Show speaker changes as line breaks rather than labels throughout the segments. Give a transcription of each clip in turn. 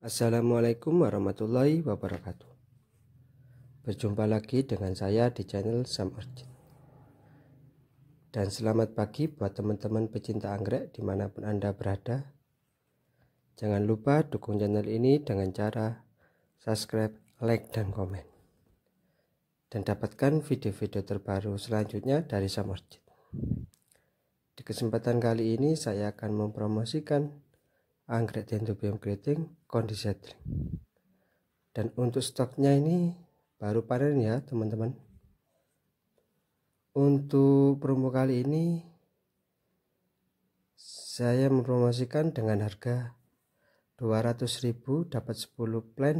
Assalamualaikum warahmatullahi wabarakatuh Berjumpa lagi dengan saya di channel Sam Urgent Dan selamat pagi buat teman-teman pecinta anggrek dimanapun Anda berada Jangan lupa dukung channel ini dengan cara subscribe, like, dan komen Dan dapatkan video-video terbaru selanjutnya dari Sam Urgent Di kesempatan kali ini saya akan mempromosikan anggrek dendrobium keriting kondisi seedling dan untuk stoknya ini baru panen ya teman-teman untuk promo kali ini saya mempromosikan dengan harga 200.000 dapat 10 plan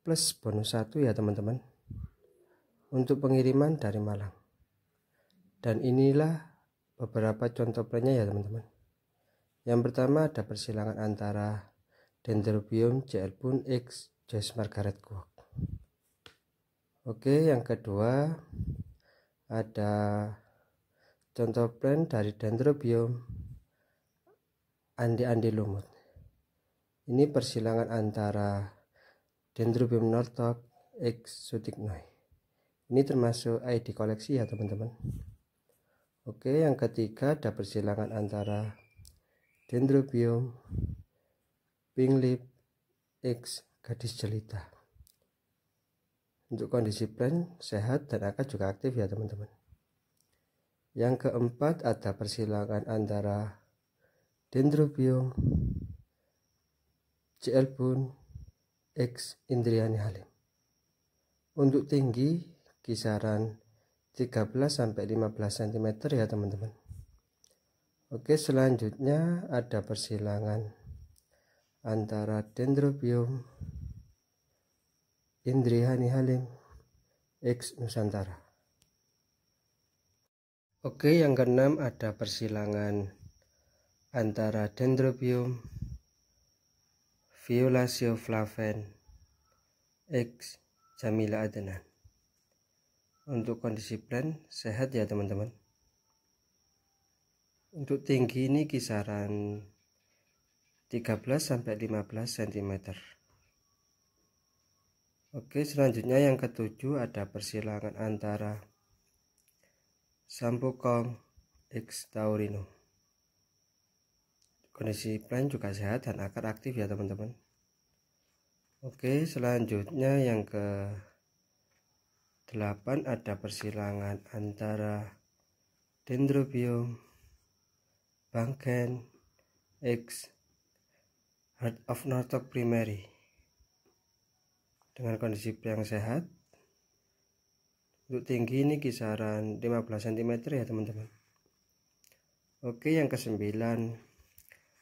plus bonus 1 ya teman-teman untuk pengiriman dari Malang dan inilah beberapa contoh plannya ya teman-teman yang pertama ada persilangan antara Dendrobium gelbun X Joyce Margaret Cook. Oke, yang kedua ada contoh plan dari Dendrobium Andi-andi lumut. Ini persilangan antara Dendrobium nortop X Sutiknoi. Ini termasuk ID koleksi ya teman-teman. Oke, yang ketiga ada persilangan antara dendrobium pinglip X gadis jelita untuk kondisi plan sehat dan akar juga aktif ya teman-teman yang keempat ada persilangan antara dendrobium CL pun X Indriani Halim untuk tinggi kisaran 13 sampai 15 cm ya teman-teman Oke, selanjutnya ada persilangan antara dendrobium Indrihani Halim X Nusantara. Oke, yang keenam ada persilangan antara dendrobium Violaceo flaven X Jamila adenan. Untuk kondisi plan sehat ya teman-teman. Untuk tinggi ini kisaran 13 sampai 15 cm. Oke, selanjutnya yang ketujuh ada persilangan antara kong X Taurino. Kondisi plan juga sehat dan akar aktif ya teman-teman. Oke, selanjutnya yang ke 8 ada persilangan antara Dendrobium banken X Heart of northok Primary dengan kondisi yang sehat untuk tinggi ini kisaran 15 cm ya teman-teman oke yang kesembilan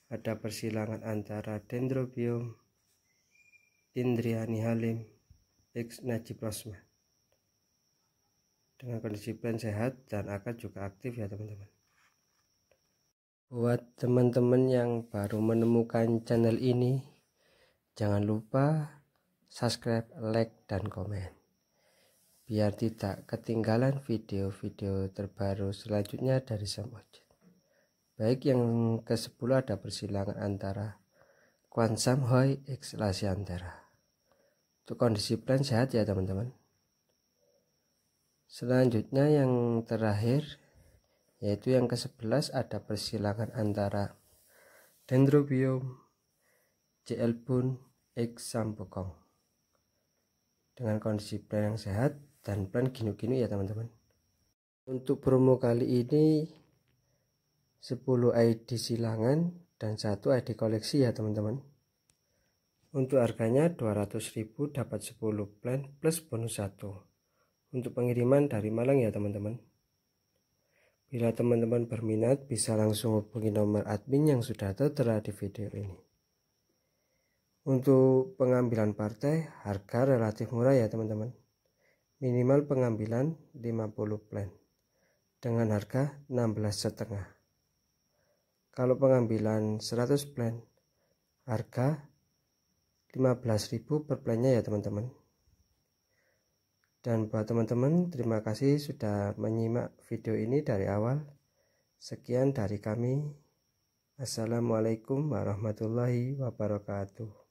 ada persilangan antara dendrobium Indriani Halim X Najib dengan kondisi plan sehat dan akad juga aktif ya teman-teman Buat teman-teman yang baru menemukan channel ini, jangan lupa subscribe, like, dan komen. Biar tidak ketinggalan video-video terbaru selanjutnya dari Sam Baik yang ke-10 ada persilangan antara Kwan Sam Hoi X Lasiantara. Untuk kondisi plan sehat ya teman-teman. Selanjutnya yang terakhir yaitu yang ke-11 ada persilangan antara dendrobium, CL pun x sampokong dengan kondisi plan yang sehat dan plan ginu-ginu ya teman-teman untuk promo kali ini 10 ID silangan dan satu ID koleksi ya teman-teman untuk harganya 200.000 dapat 10 plan plus bonus 1 untuk pengiriman dari Malang ya teman-teman Bila teman-teman berminat, bisa langsung hubungi nomor admin yang sudah tertera di video ini. Untuk pengambilan partai, harga relatif murah ya teman-teman. Minimal pengambilan 50 plan dengan harga 16 setengah. Kalau pengambilan 100 plan, harga 15.000 per plannya ya teman-teman. Dan buat teman-teman, terima kasih sudah menyimak video ini dari awal. Sekian dari kami. Assalamualaikum warahmatullahi wabarakatuh.